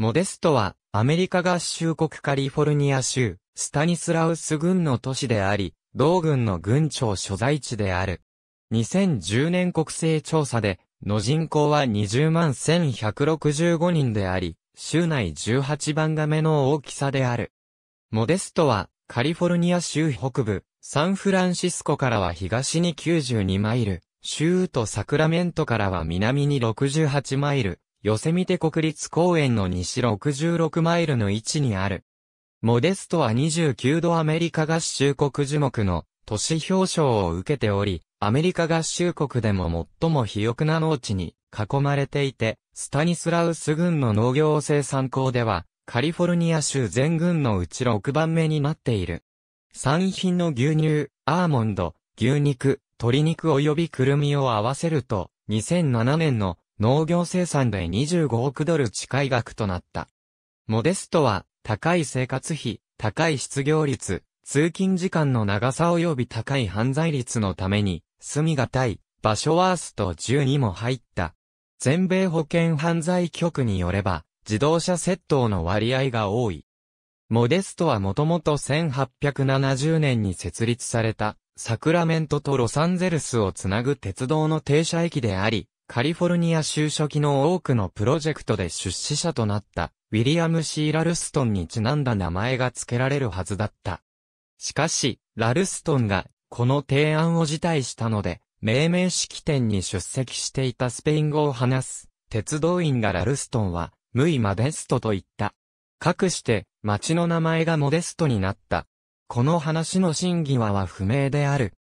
モデストは、アメリカ合衆国カリフォルニア州、スタニスラウス軍の都市であり、同軍の軍庁所在地である。2010年国勢調査で、の人口は20万1165人であり、州内18番が目の大きさである。モデストは、カリフォルニア州北部、サンフランシスコからは東に92マイル、州都サクラメントからは南に68マイル、ヨセミテ国立公園の西66マイルの位置にある。モデストは29度アメリカ合衆国樹木の都市表彰を受けており、アメリカ合衆国でも最も肥沃な農地に囲まれていて、スタニスラウス軍の農業生産校では、カリフォルニア州全軍のうち6番目になっている。産品の牛乳、アーモンド、牛肉、鶏肉及びくるみを合わせると、2007年の農業生産で25億ドル近い額となった。モデストは、高い生活費、高い失業率、通勤時間の長さ及び高い犯罪率のために、住みがたい、場所ワースト10にも入った。全米保険犯罪局によれば、自動車窃盗の割合が多い。モデストはもともと1870年に設立された、サクラメントとロサンゼルスをつなぐ鉄道の停車駅であり、カリフォルニア州初期の多くのプロジェクトで出資者となった、ウィリアム・シー・ラルストンにちなんだ名前が付けられるはずだった。しかし、ラルストンが、この提案を辞退したので、命名式典に出席していたスペイン語を話す、鉄道員がラルストンは、ムイ・マデストと言った。かくして、町の名前がモデストになった。この話の真偽はは不明である。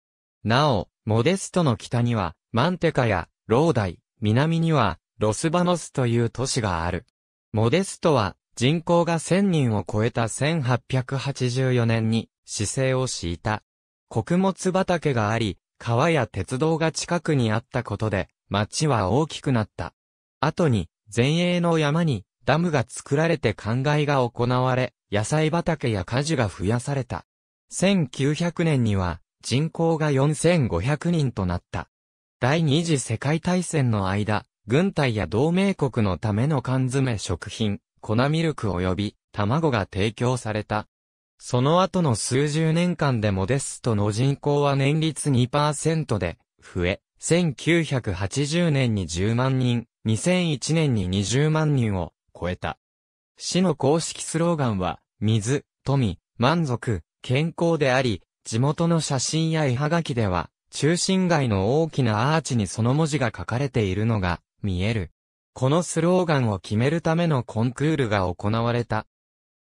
なお、モデストの北には、マンテカやローダイ、南には、ロスバノスという都市がある。モデストは、人口が1000人を超えた1884年に、市政を敷いた。穀物畑があり、川や鉄道が近くにあったことで、町は大きくなった。後に、前衛の山に、ダムが作られて灌漑が行われ、野菜畑や果樹が増やされた。1900年には、人口が4500人となった。第二次世界大戦の間、軍隊や同盟国のための缶詰食品、粉ミルク及び卵が提供された。その後の数十年間でモデストの人口は年率2%で増え、1980年に10万人、2001年に20万人を超えた。市の公式スローガンは、水、富、満足、健康であり、地元の写真や絵はがきでは、中心街の大きなアーチにその文字が書かれているのが見える。このスローガンを決めるためのコンクールが行われた。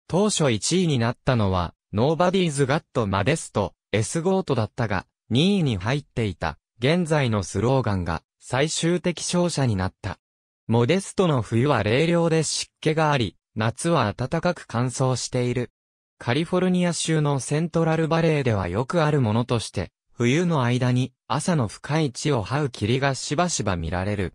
当初1位になったのは、Nobody's Got m デ d e s t S ゴートだったが、2位に入っていた、現在のスローガンが、最終的勝者になった。モデストの冬は冷涼で湿気があり、夏は暖かく乾燥している。カリフォルニア州のセントラルバレーではよくあるものとして、冬の間に朝の深い地を這う霧がしばしば見られる。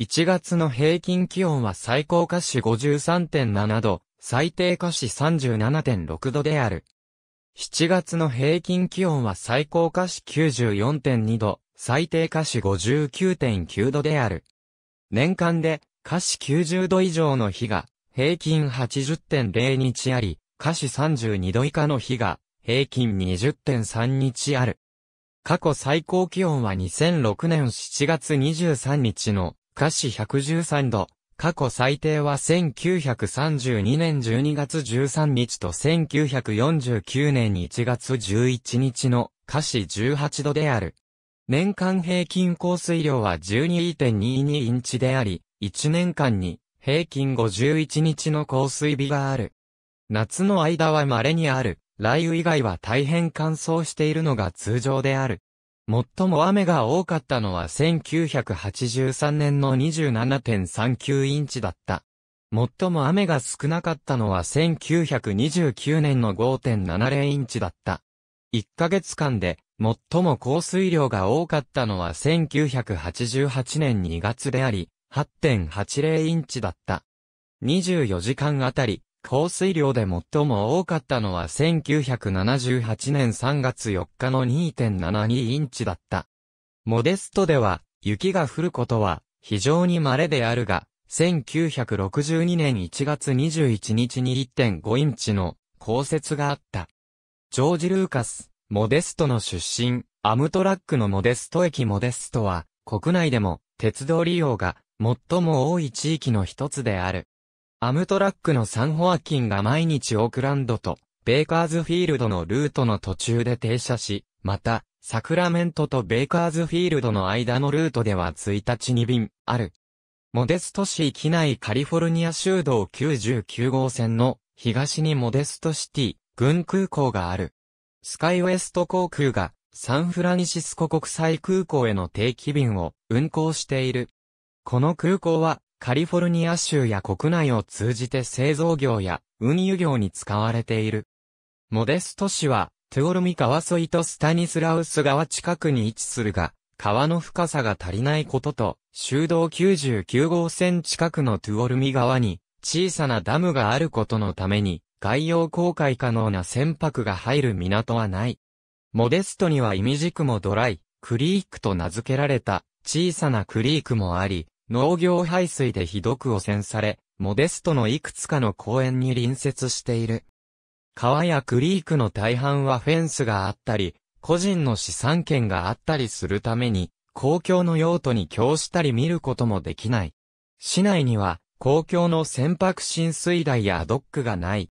1月の平均気温は最高華氏53.7度、最低華氏37.6度である。7月の平均気温は最高華氏94.2度、最低華氏59.9度である。年間で華氏90度以上の日が平均80.0日あり、華氏32度以下の日が平均20.3日ある。過去最高気温は2006年7月23日の華氏113度、過去最低は1932年12月13日と1949年1月11日の華氏18度である。年間平均降水量は12.22インチであり、1年間に平均51日の降水日がある。夏の間は稀にある。雷雨以外は大変乾燥しているのが通常である。最も雨が多かったのは1983年の27.39インチだった。最も雨が少なかったのは1929年の5.70インチだった。1ヶ月間で最も降水量が多かったのは1988年2月であり、8.80インチだった。24時間あたり降水量で最も多かったのは1978年3月4日の2.72インチだった。モデストでは、雪が降ることは非常に稀であるが、1962年1月21日に1.5インチの降雪があった。ジョージ・ルーカス、モデストの出身、アムトラックのモデスト駅モデストは、国内でも鉄道利用が最も多い地域の一つである。アムトラックのサンホアキンが毎日オークランドとベイカーズフィールドのルートの途中で停車し、また、サクラメントとベイカーズフィールドの間のルートでは1日2便、ある。モデスト市域内カリフォルニア州道99号線の東にモデストシティ、軍空港がある。スカイウエスト航空がサンフランシスコ国際空港への定期便を運航している。この空港はカリフォルニア州や国内を通じて製造業や運輸業に使われている。モデスト市は、トゥオルミ川沿いとスタニスラウス川近くに位置するが、川の深さが足りないことと、修道99号線近くのトゥオルミ川に、小さなダムがあることのために、外洋航海可能な船舶が入る港はない。モデストには意味軸もドライ、クリークと名付けられた小さなクリークもあり、農業排水でひどく汚染され、モデストのいくつかの公園に隣接している。川やクリークの大半はフェンスがあったり、個人の資産権があったりするために、公共の用途に供したり見ることもできない。市内には、公共の船舶浸水台やドックがない。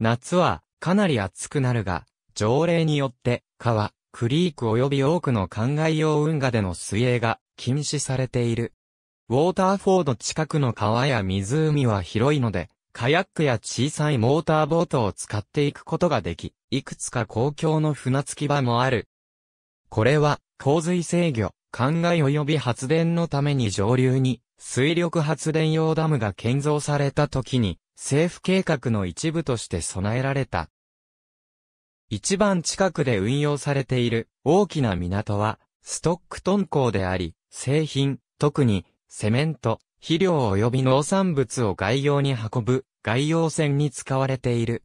夏は、かなり暑くなるが、条例によって、川、クリーク及び多くの灌漑用運河での水泳が禁止されている。ウォーターフォード近くの川や湖は広いので、カヤックや小さいモーターボートを使っていくことができ、いくつか公共の船着き場もある。これは、洪水制御、灌漑及び発電のために上流に、水力発電用ダムが建造された時に、政府計画の一部として備えられた。一番近くで運用されている大きな港は、ストックトン港であり、製品、特にセメント、肥料及び農産物を外洋に運ぶ、外洋船に使われている。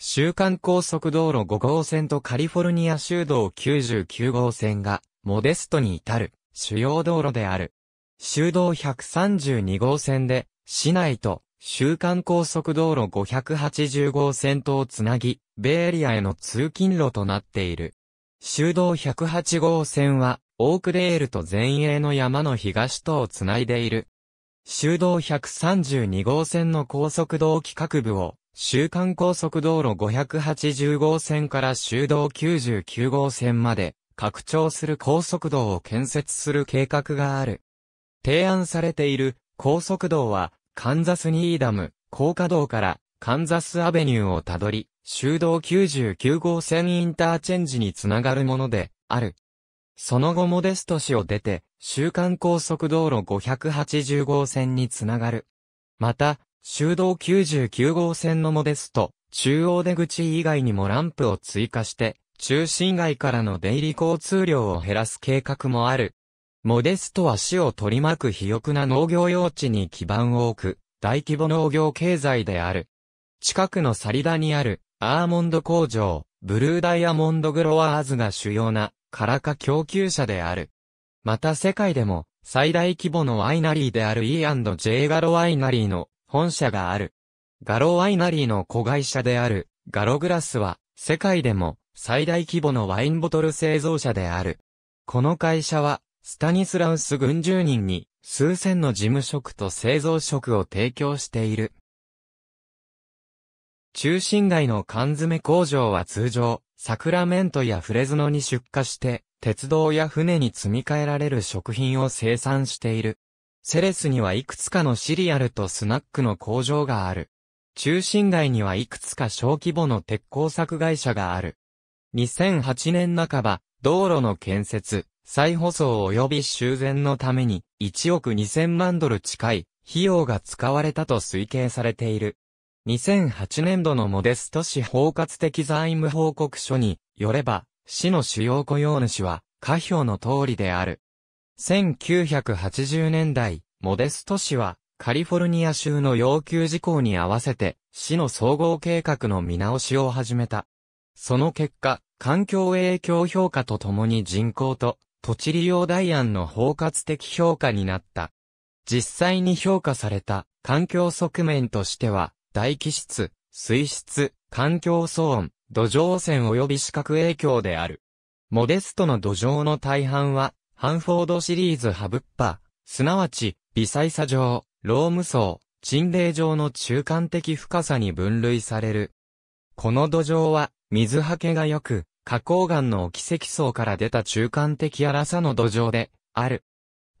週刊高速道路5号線とカリフォルニア州道99号線が、モデストに至る、主要道路である。州道132号線で、市内と、週刊高速道路580号線とをつなぎ、ベイエリアへの通勤路となっている。州道108号線は、オークレールと前衛の山の東とをつないでいる。修道132号線の高速道規格部を、週間高速道路580号線から修道99号線まで、拡張する高速道を建設する計画がある。提案されている高速道は、カンザスニーダム、高架道から、カンザスアベニューをたどり、修道99号線インターチェンジにつながるもので、ある。その後モデスト市を出て、週間高速道路580号線につながる。また、修道99号線のモデスト、中央出口以外にもランプを追加して、中心街からの出入り交通量を減らす計画もある。モデストは市を取り巻く肥沃な農業用地に基盤を置く、大規模農業経済である。近くのサリダにある、アーモンド工場、ブルーダイヤモンドグロワーズが主要なカラカ供給者である。また世界でも最大規模のワイナリーである E&J ガロワイナリーの本社がある。ガロワイナリーの子会社であるガログラスは世界でも最大規模のワインボトル製造者である。この会社はスタニスラウス軍住人に数千の事務職と製造職を提供している。中心街の缶詰工場は通常、サクラメントやフレズノに出荷して、鉄道や船に積み替えられる食品を生産している。セレスにはいくつかのシリアルとスナックの工場がある。中心街にはいくつか小規模の鉄工作会社がある。2008年半ば、道路の建設、再舗装及び修繕のために1億2000万ドル近い費用が使われたと推計されている。2008年度のモデスト市包括的財務報告書によれば、市の主要雇用主は、下表の通りである。1980年代、モデスト市は、カリフォルニア州の要求事項に合わせて、市の総合計画の見直しを始めた。その結果、環境影響評価とともに人口と土地利用代案の包括的評価になった。実際に評価された環境側面としては、大気質、水質、環境騒音、土壌汚染及び視覚影響である。モデストの土壌の大半は、ハンフォードシリーズハブッパ、すなわち、微細砂上、ローム層、沈霊状の中間的深さに分類される。この土壌は、水はけが良く、花崗岩の奇跡層から出た中間的荒さの土壌で、ある。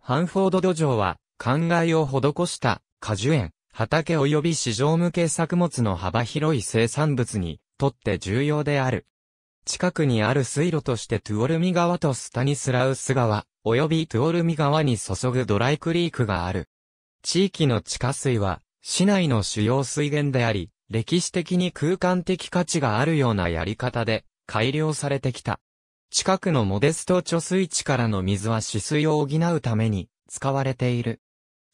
ハンフォード土壌は、灌漑を施した果樹園、畑及び市場向け作物の幅広い生産物にとって重要である。近くにある水路としてトゥオルミ川とスタニスラウス川、及びトゥオルミ川に注ぐドライクリークがある。地域の地下水は、市内の主要水源であり、歴史的に空間的価値があるようなやり方で改良されてきた。近くのモデスト貯水池からの水は止水を補うために使われている。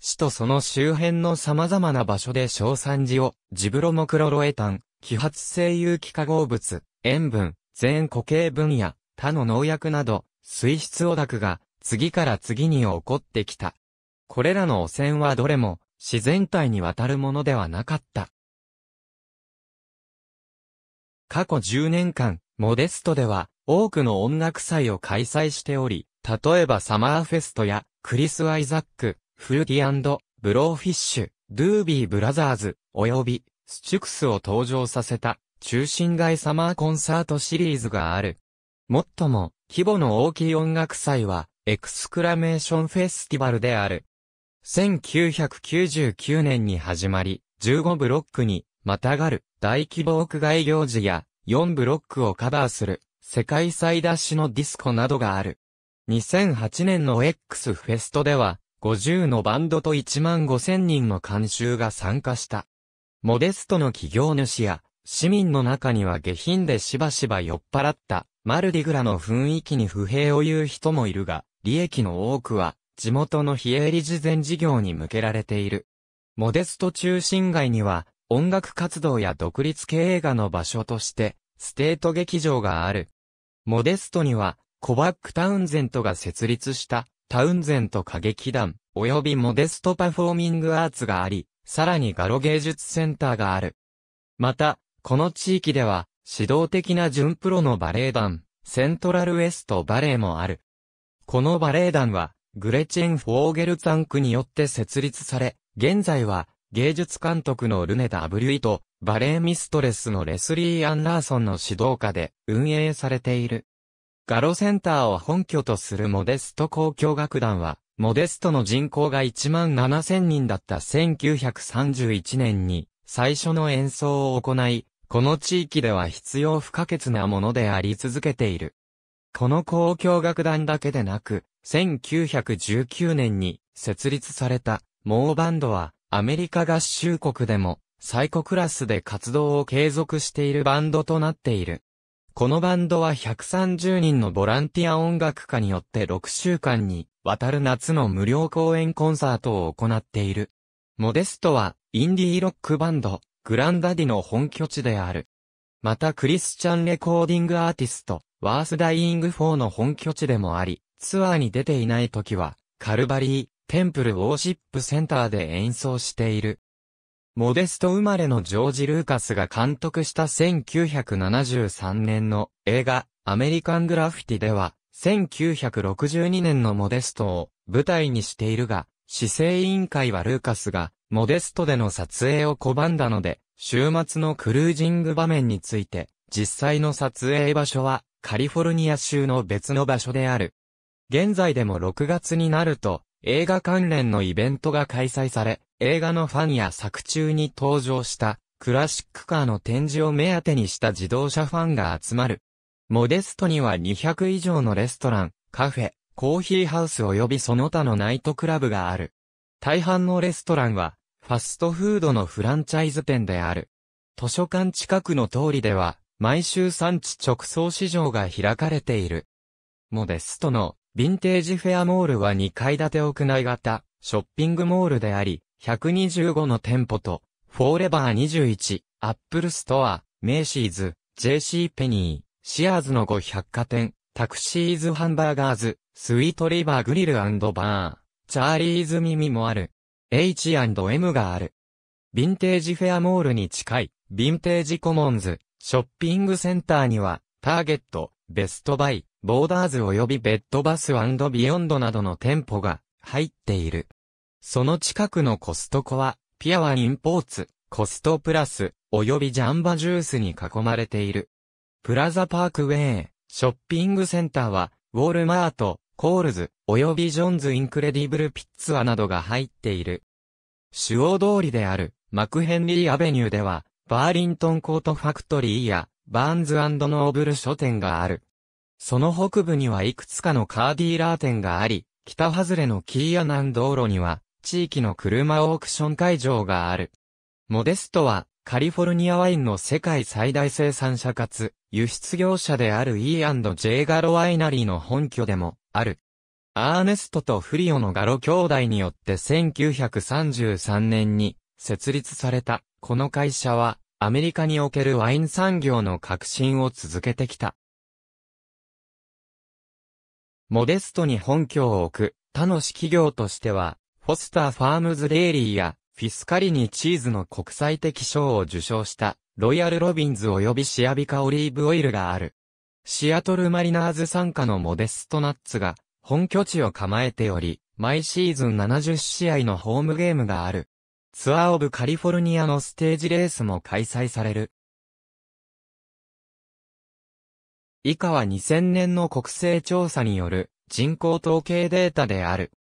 市とその周辺の様々な場所で硝酸寺をジブロモクロロエタン、揮発性有機化合物、塩分、全固形分野、他の農薬など、水質汚濁が次から次に起こってきた。これらの汚染はどれも自然体にわたるものではなかった。過去10年間、モデストでは多くの音楽祭を開催しており、例えばサマーフェストやクリス・アイザック、フーディブローフィッシュ、ドゥービーブラザーズ、及び、スチュクスを登場させた、中心街サマーコンサートシリーズがある。もっとも、規模の大きい音楽祭は、エクスクラメーションフェスティバルである。1999年に始まり、15ブロックに、またがる、大規模屋外行事や、4ブロックをカバーする、世界最出しのディスコなどがある。2008年の X フェストでは、50のバンドと1万5000人の観衆が参加した。モデストの企業主や、市民の中には下品でしばしば酔っ払った、マルディグラの雰囲気に不平を言う人もいるが、利益の多くは、地元の非営利事前事業に向けられている。モデスト中心街には、音楽活動や独立系映画の場所として、ステート劇場がある。モデストには、コバック・タウンゼントが設立した、タウンゼント歌劇団、及びモデストパフォーミングアーツがあり、さらにガロ芸術センターがある。また、この地域では、指導的な純プロのバレエ団、セントラルウエストバレエもある。このバレエ団は、グレチェン・フォーゲルツァンクによって設立され、現在は、芸術監督のルネ・ダブリュイと、バレエミストレスのレスリー・アンラーソンの指導下で運営されている。ガロセンターを本拠とするモデスト交響楽団は、モデストの人口が1万7000人だった1931年に、最初の演奏を行い、この地域では必要不可欠なものであり続けている。この交響楽団だけでなく、1919年に設立された、モーバンドは、アメリカ合衆国でも、最高クラスで活動を継続しているバンドとなっている。このバンドは130人のボランティア音楽家によって6週間にわたる夏の無料公演コンサートを行っている。モデストはインディーロックバンドグランダディの本拠地である。またクリスチャンレコーディングアーティストワースダイイング4の本拠地でもあり、ツアーに出ていない時はカルバリー、テンプルウォーシップセンターで演奏している。モデスト生まれのジョージ・ルーカスが監督した1973年の映画、アメリカン・グラフィティでは、1962年のモデストを舞台にしているが、市政委員会はルーカスが、モデストでの撮影を拒んだので、週末のクルージング場面について、実際の撮影場所は、カリフォルニア州の別の場所である。現在でも6月になると、映画関連のイベントが開催され、映画のファンや作中に登場したクラシックカーの展示を目当てにした自動車ファンが集まる。モデストには200以上のレストラン、カフェ、コーヒーハウス及びその他のナイトクラブがある。大半のレストランは、ファストフードのフランチャイズ店である。図書館近くの通りでは、毎週産地直送市場が開かれている。モデストのヴィンテージフェアモールは2階建て屋内型ショッピングモールであり、125の店舗と、フォーレバー21、アップルストア、メイシーズ、JC ペニー、シアーズの5百貨店、タクシーズハンバーガーズ、スイートリバーグリルバー、チャーリーズ耳もある。H&M がある。ヴィンテージフェアモールに近い、ヴィンテージコモンズ、ショッピングセンターには、ターゲット、ベストバイ、ボーダーズ及びベッドバスビヨンドなどの店舗が入っている。その近くのコストコは、ピアワインポーツ、コストプラス、およびジャンバジュースに囲まれている。プラザパークウェイ、ショッピングセンターは、ウォールマート、コールズ、およびジョンズ・インクレディブル・ピッツァなどが入っている。主要通りである、マクヘンリー・アベニューでは、バーリントン・コート・ファクトリーや、バーンズノーブル書店がある。その北部にはいくつかのカーディーラー店があり、北外れのキーアナン道路には、地域の車オークション会場がある。モデストは、カリフォルニアワインの世界最大生産者かつ、輸出業者である E&J ガロワイナリーの本拠でも、ある。アーネストとフリオのガロ兄弟によって1933年に設立された、この会社は、アメリカにおけるワイン産業の革新を続けてきた。モデストに本拠を置く、他の企業としては、フォスターファームズデイリーや、フィスカリニチーズの国際的賞を受賞した、ロイヤルロビンズ及びシアビカオリーブオイルがある。シアトルマリナーズ参加のモデストナッツが、本拠地を構えており、毎シーズン70試合のホームゲームがある。ツアーオブカリフォルニアのステージレースも開催される。以下は2000年の国勢調査による人口統計データである。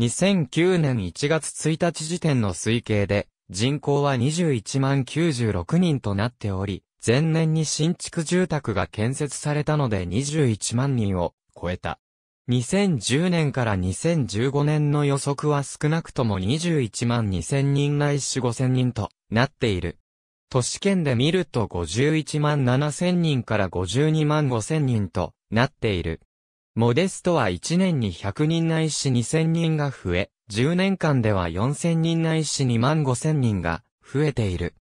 2009年1月1日時点の推計で、人口は21万96人となっており、前年に新築住宅が建設されたので21万人を超えた。2010年から2015年の予測は少なくとも21万2000人ないし5000人となっている。都市圏で見ると51万7000人から52万5000人となっている。モデストは1年に100人ないし2000人が増え、10年間では4000人ないし2万5000人が増えている。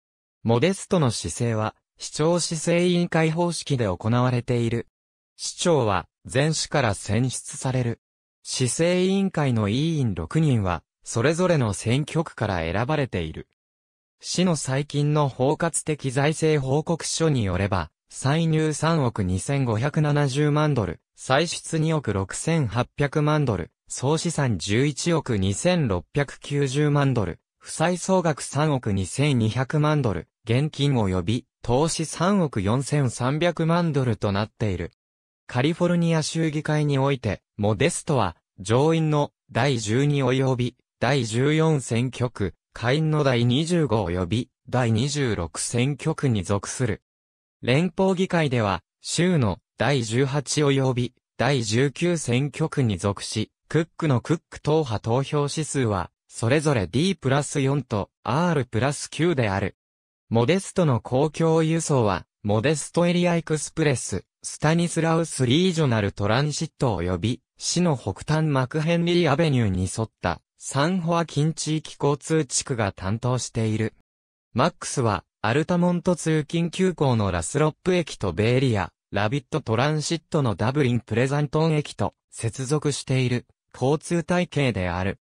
モデストの姿勢は、市長市政委員会方式で行われている。市長は、全市から選出される。市政委員会の委員6人は、それぞれの選挙区から選ばれている。市の最近の包括的財政報告書によれば、歳入3億2570万ドル、歳出2億6800万ドル、総資産11億2690万ドル、負債総額3億2200万ドル、現金及び投資3億4300万ドルとなっている。カリフォルニア州議会において、モデストは、上院の第12及び第14選挙区、下院の第25及び第26選挙区に属する。連邦議会では、州の第18及び第19選挙区に属し、クックのクック党派投票指数は、それぞれ D プラス4と R プラス9である。モデストの公共輸送は、モデストエリアエクスプレス、スタニスラウスリージョナルトランシット及び、市の北端マクヘンリーアベニューに沿った、サンホア近地域交通地区が担当している。マックスは、アルタモント通勤急行のラスロップ駅とベイリア、ラビットトランシットのダブリンプレザントン駅と接続している交通体系である。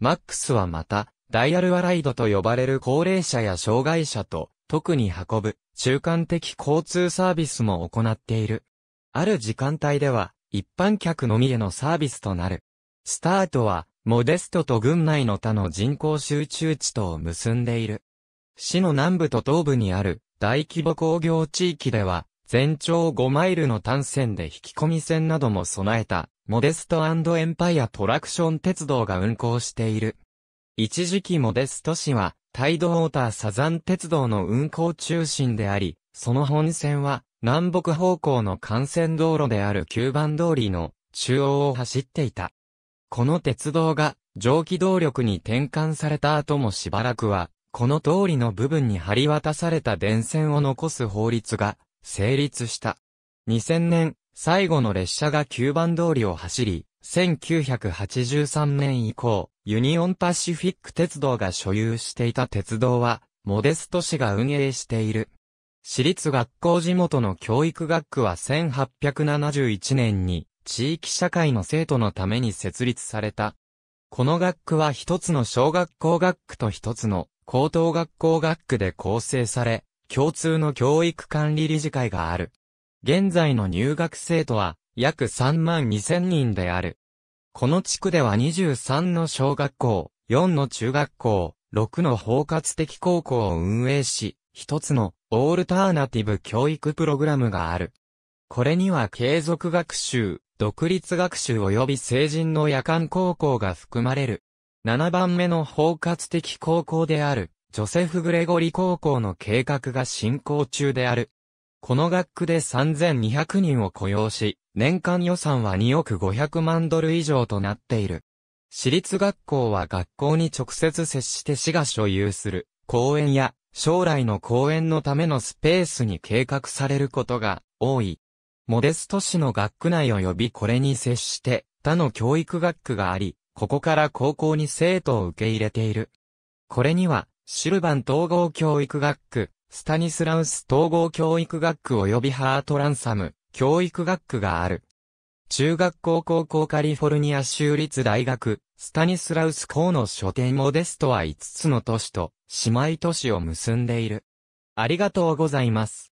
マックスはまた、ダイヤルアライドと呼ばれる高齢者や障害者と、特に運ぶ中間的交通サービスも行っている。ある時間帯では、一般客のみへのサービスとなる。スタートは、モデストと群内の他の人口集中地とを結んでいる。市の南部と東部にある大規模工業地域では、全長5マイルの単線で引き込み線なども備えた、モデストエンパイアトラクション鉄道が運行している。一時期モデスト市は、タイドウォーターサザン鉄道の運行中心であり、その本線は、南北方向の幹線道路である9番通りの中央を走っていた。この鉄道が蒸気動力に転換された後もしばらくは、この通りの部分に張り渡された電線を残す法律が成立した。2000年、最後の列車が9番通りを走り、1983年以降、ユニオンパシフィック鉄道が所有していた鉄道は、モデスト市が運営している。私立学校地元の教育学区は1871年に、地域社会の生徒のために設立された。この学区は一つの小学校学区と一つの高等学校学区で構成され、共通の教育管理理事会がある。現在の入学生徒は約3万2000人である。この地区では23の小学校、4の中学校、6の包括的高校を運営し、一つのオールターナティブ教育プログラムがある。これには継続学習、独立学習及び成人の夜間高校が含まれる。7番目の包括的高校である。ジョセフ・グレゴリ高校の計画が進行中である。この学区で3200人を雇用し、年間予算は2億500万ドル以上となっている。私立学校は学校に直接接して市が所有する公園や将来の公園のためのスペースに計画されることが多い。モデスト市の学区内及びこれに接して他の教育学区があり、ここから高校に生徒を受け入れている。これにはシルバン統合教育学区、スタニスラウス統合教育学区及びハートランサム教育学区がある。中学校高校カリフォルニア州立大学、スタニスラウス校の書店モデストは5つの都市と姉妹都市を結んでいる。ありがとうございます。